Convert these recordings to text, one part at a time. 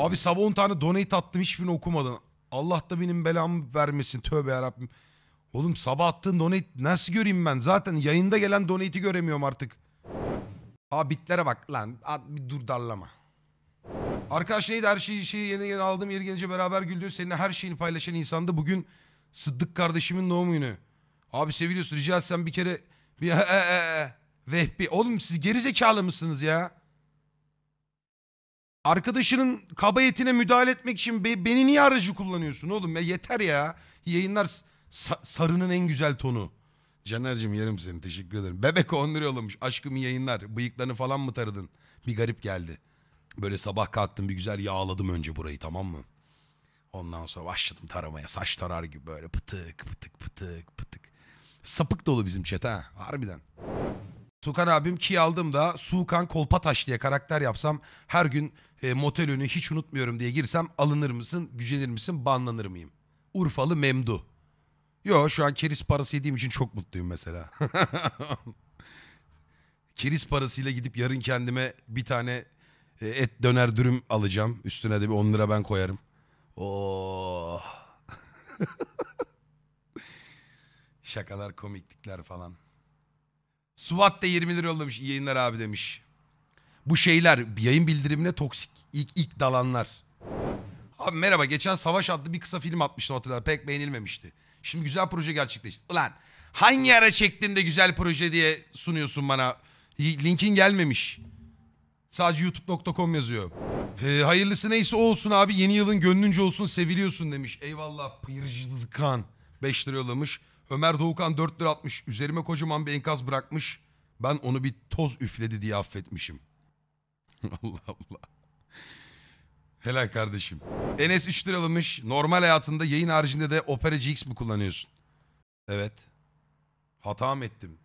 Abi sabah 10 tane donate attım hiçbirini okumadın. Allah da benim belamı vermesin tövbe yarabbim. Oğlum sabah attığın donate nasıl göreyim ben? Zaten yayında gelen donate'i göremiyorum artık. Ha bitlere bak lan. bir dur darlama. Arkadaş neydi her şeyi, şeyi yeni, yeni aldım yeri gelince beraber güldü. Seninle her şeyini paylaşan insandı. Bugün Sıddık kardeşimin doğum günü. Abi seviyorsun rica etsem bir kere bir e, e, e. Vehbi. Oğlum siz geri zekalı mısınız ya? Arkadaşının kabayetine müdahale etmek için be- beni niye aracı kullanıyorsun oğlum ya yeter ya. Yayınlar sa- sarının en güzel tonu. Caner'cim yerim seni teşekkür ederim. Bebek 10 lira yollamış aşkım yayınlar bıyıklarını falan mı taradın? Bir garip geldi. Böyle sabah kalktım bir güzel yağladım önce burayı tamam mı? Ondan sonra başladım taramaya saç tarar gibi böyle pıtık pıtık pıtık pıtık. Sapık dolu bizim çete ha harbiden. Tukan abim ki aldım da Sukan Kolpataş diye karakter yapsam her gün e, motel önü hiç unutmuyorum diye girsem alınır mısın, gücenir misin, banlanır mıyım? Urfalı Memdu. Yo şu an keris parası yediğim için çok mutluyum mesela. keris parasıyla gidip yarın kendime bir tane e, et döner dürüm alacağım. Üstüne de bir 10 lira ben koyarım. Oo. Oh. Şakalar, komiklikler falan. Suat da 20 lira yollamış. İyi yayınlar abi demiş. Bu şeyler yayın bildirimine toksik. İlk, ilk dalanlar. Abi merhaba geçen Savaş adlı bir kısa film atmıştım hatırlar. Pek beğenilmemişti. Şimdi güzel proje gerçekleşti. Ulan hangi ara çektin de güzel proje diye sunuyorsun bana. Linkin gelmemiş. Sadece youtube.com yazıyor. He, ee, hayırlısı neyse o olsun abi. Yeni yılın gönlünce olsun seviliyorsun demiş. Eyvallah kan 5 lira yollamış. Ömer Doğukan 4 lira atmış. Üzerime kocaman bir enkaz bırakmış. Ben onu bir toz üfledi diye affetmişim. Allah Allah. Helal kardeşim. Enes 3 lira alınmış. Normal hayatında yayın haricinde de Opera GX mi kullanıyorsun? Evet. Hata mı ettim?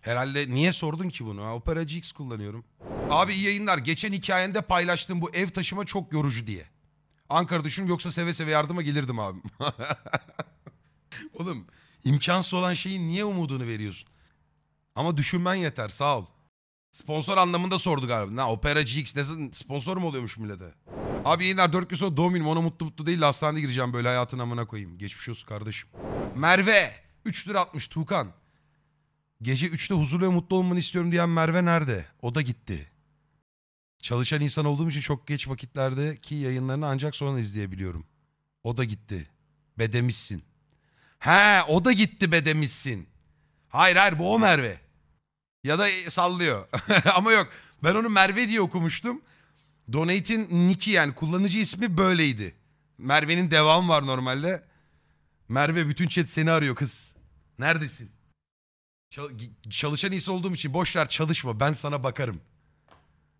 Herhalde niye sordun ki bunu? Opera GX kullanıyorum. Abi iyi yayınlar. Geçen hikayende paylaştığım bu ev taşıma çok yorucu diye. Ankara düşünüm yoksa seve seve yardıma gelirdim abim. Oğlum imkansız olan şeyin niye umudunu veriyorsun? Ama düşünmen yeter sağ ol. Sponsor anlamında sordu galiba. Ne Opera GX nasıl sponsor mu oluyormuş millete? Abi yayınlar 4 gün sonra doğum günüm ona mutlu mutlu değil de hastanede gireceğim böyle hayatın amına koyayım. Geçmiş olsun kardeşim. Merve 3 lira atmış Tuğkan. Gece 3'te huzurlu ve mutlu olmanı istiyorum diyen Merve nerede? O da gitti. Çalışan insan olduğum için çok geç vakitlerde ki yayınlarını ancak sonra izleyebiliyorum. O da gitti. Bedemişsin. He o da gitti be demişsin. Hayır hayır bu o Merve. Ya da e, sallıyor. Ama yok ben onu Merve diye okumuştum. Donate'in nick'i yani kullanıcı ismi böyleydi. Merve'nin devamı var normalde. Merve bütün chat seni arıyor kız. Neredesin? çalışan iyisi olduğum için boşlar çalışma ben sana bakarım.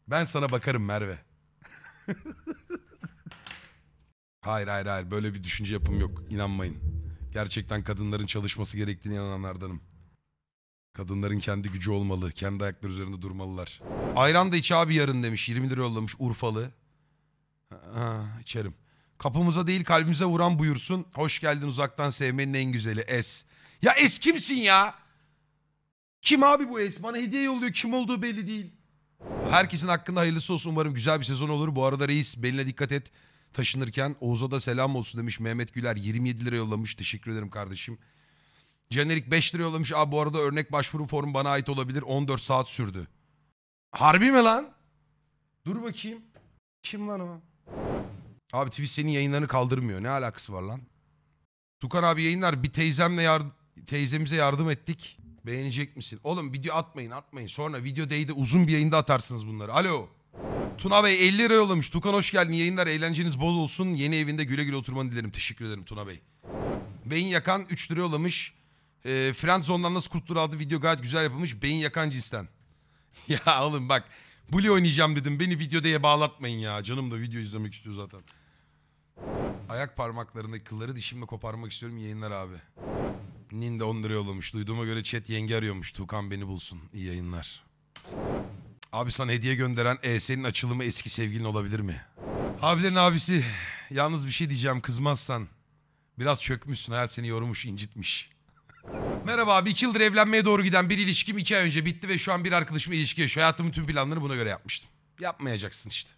Ben sana bakarım Merve. hayır hayır hayır böyle bir düşünce yapım yok inanmayın. Gerçekten kadınların çalışması gerektiğini inananlardanım. Kadınların kendi gücü olmalı. Kendi ayakları üzerinde durmalılar. Ayran da iç abi yarın demiş. 20 lira yollamış Urfalı. Ha, içerim. Kapımıza değil kalbimize vuran buyursun. Hoş geldin uzaktan sevmenin en güzeli Es. Ya Es kimsin ya? Kim abi bu Es? Bana hediye yolluyor. Kim olduğu belli değil. Herkesin hakkında hayırlısı olsun. Umarım güzel bir sezon olur. Bu arada reis beline dikkat et taşınırken Oğuz'a da selam olsun demiş Mehmet Güler. 27 lira yollamış. Teşekkür ederim kardeşim. Jenerik 5 lira yollamış. Abi bu arada örnek başvuru formu bana ait olabilir. 14 saat sürdü. Harbi mi lan? Dur bakayım. Kim lan o? Abi Twitch senin yayınlarını kaldırmıyor. Ne alakası var lan? Tukan abi yayınlar bir teyzemle yar teyzemize yardım ettik. Beğenecek misin? Oğlum video atmayın atmayın. Sonra video değdi uzun bir yayında atarsınız bunları. Alo. Tuna Bey 50 lira yollamış. Tukan hoş geldin. Yayınlar eğlenceniz bol olsun. Yeni evinde güle güle oturmanı dilerim. Teşekkür ederim Tuna Bey. Beyin Yakan 3 lira yollamış. E, Friendzone'dan nasıl kurtulur adlı video gayet güzel yapılmış. Beyin Yakan cinsten. ya oğlum bak. Bully oynayacağım dedim. Beni videoya bağlatmayın ya. Canım da video izlemek istiyor zaten. Ayak parmaklarındaki kılları dişimle koparmak istiyorum yayınlar abi. Ninde 10 lira yollamış. Duyduğuma göre chat yenge arıyormuş. Tukan beni bulsun. İyi yayınlar. Abi sana hediye gönderen ES'nin açılımı eski sevgilin olabilir mi? Abilerin abisi yalnız bir şey diyeceğim kızmazsan. Biraz çökmüşsün hayat seni yormuş incitmiş. Merhaba abi iki yıldır evlenmeye doğru giden bir ilişkim iki ay önce bitti ve şu an bir arkadaşım ilişki yaşıyor. Hayatımın tüm planlarını buna göre yapmıştım. Yapmayacaksın işte.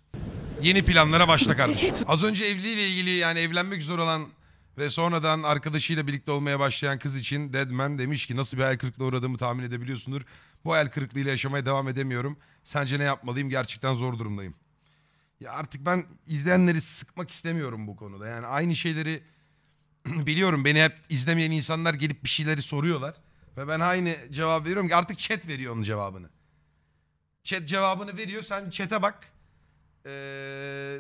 Yeni planlara başla kardeşim. Az önce evliliğiyle ilgili yani evlenmek zor olan ve sonradan arkadaşıyla birlikte olmaya başlayan kız için Deadman demiş ki nasıl bir el kırıklığına uğradığımı tahmin edebiliyorsundur. Bu el kırıklığıyla yaşamaya devam edemiyorum. Sence ne yapmalıyım? Gerçekten zor durumdayım. Ya artık ben izleyenleri sıkmak istemiyorum bu konuda. Yani aynı şeyleri biliyorum beni hep izlemeyen insanlar gelip bir şeyleri soruyorlar. Ve ben aynı cevap veriyorum ki artık chat veriyor onun cevabını. Chat cevabını veriyor sen chat'e bak. Ee,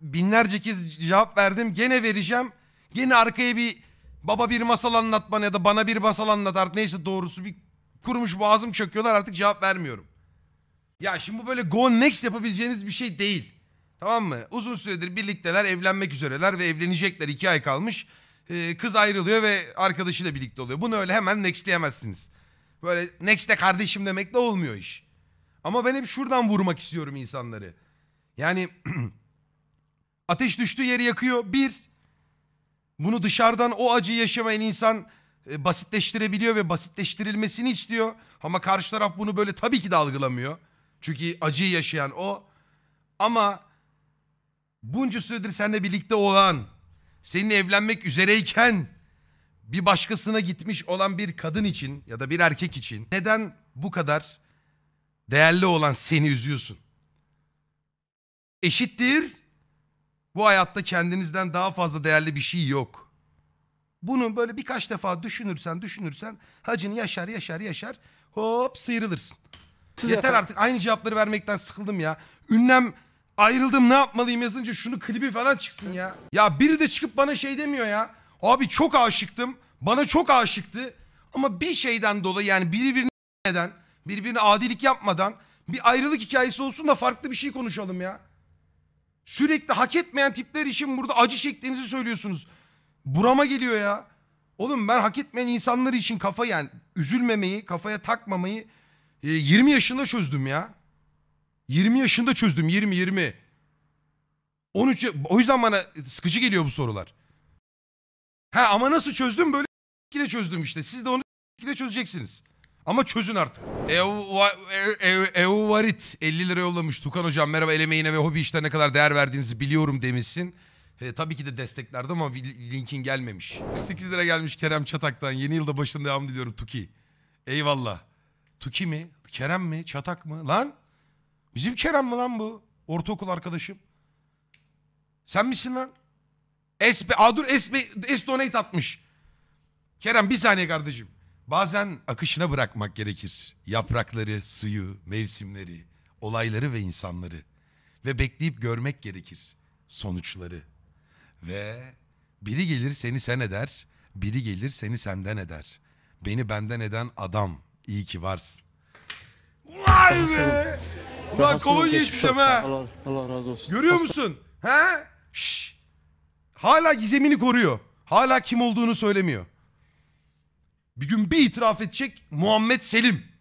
binlerce kez cevap verdim gene vereceğim. Yine arkaya bir baba bir masal anlat ya da bana bir masal anlat artık neyse doğrusu bir kurmuş boğazım çöküyorlar artık cevap vermiyorum. Ya şimdi bu böyle go next yapabileceğiniz bir şey değil. Tamam mı? Uzun süredir birlikteler, evlenmek üzereler ve evlenecekler. iki ay kalmış. Ee, kız ayrılıyor ve arkadaşıyla birlikte oluyor. Bunu öyle hemen nextleyemezsiniz. Böyle next'te kardeşim demek de olmuyor iş. Ama ben hep şuradan vurmak istiyorum insanları. Yani ateş düştüğü yeri yakıyor. Bir, bunu dışarıdan o acı yaşamayan insan e, basitleştirebiliyor ve basitleştirilmesini istiyor. Ama karşı taraf bunu böyle tabii ki de algılamıyor. Çünkü acıyı yaşayan o. Ama bunca süredir seninle birlikte olan, seninle evlenmek üzereyken bir başkasına gitmiş olan bir kadın için ya da bir erkek için neden bu kadar değerli olan seni üzüyorsun? Eşittir bu hayatta kendinizden daha fazla değerli bir şey yok. Bunu böyle birkaç defa düşünürsen düşünürsen hacını yaşar yaşar yaşar hop sıyrılırsın. Siz Yeter efendim. artık aynı cevapları vermekten sıkıldım ya. Ünlem ayrıldım ne yapmalıyım yazınca şunu klibi falan çıksın ya. Ya biri de çıkıp bana şey demiyor ya. Abi çok aşıktım. Bana çok aşıktı. Ama bir şeyden dolayı yani birbirini neden birbirine adilik yapmadan bir ayrılık hikayesi olsun da farklı bir şey konuşalım ya. Sürekli hak etmeyen tipler için burada acı çektiğinizi söylüyorsunuz. Burama geliyor ya. Oğlum ben hak etmeyen insanlar için kafa yani üzülmemeyi, kafaya takmamayı 20 e, yaşında çözdüm ya. 20 yaşında çözdüm 20 20. 13 o yüzden bana sıkıcı geliyor bu sorular. Ha ama nasıl çözdüm böyle şekilde çözdüm işte. Siz de onu şekilde çözeceksiniz. Ama çözün artık. Euvarit 50 lira yollamış. Tukan hocam merhaba el emeğine ve hobi işlerine kadar değer verdiğinizi biliyorum demişsin. E, tabii ki de desteklerdi ama linkin gelmemiş. 8 lira gelmiş Kerem Çatak'tan. Yeni yılda başında devam diliyorum Tuki. Eyvallah. Tuki mi? Kerem mi? Çatak mı? Lan bizim Kerem mi lan bu? Ortaokul arkadaşım. Sen misin lan? Esbe, aa dur Esbe, Es atmış. Kerem bir saniye kardeşim. Bazen akışına bırakmak gerekir. Yaprakları, suyu, mevsimleri, olayları ve insanları. Ve bekleyip görmek gerekir sonuçları. Ve biri gelir seni sen eder, biri gelir seni senden eder. Beni benden eden adam. iyi ki varsın. Vay be! Ulan kolun yetişeceğim ha. Allah, Allah razı olsun. Görüyor Hasta... musun? He? Şşş. Hala gizemini koruyor. Hala kim olduğunu söylemiyor. Bir gün bir itiraf edecek Muhammed Selim.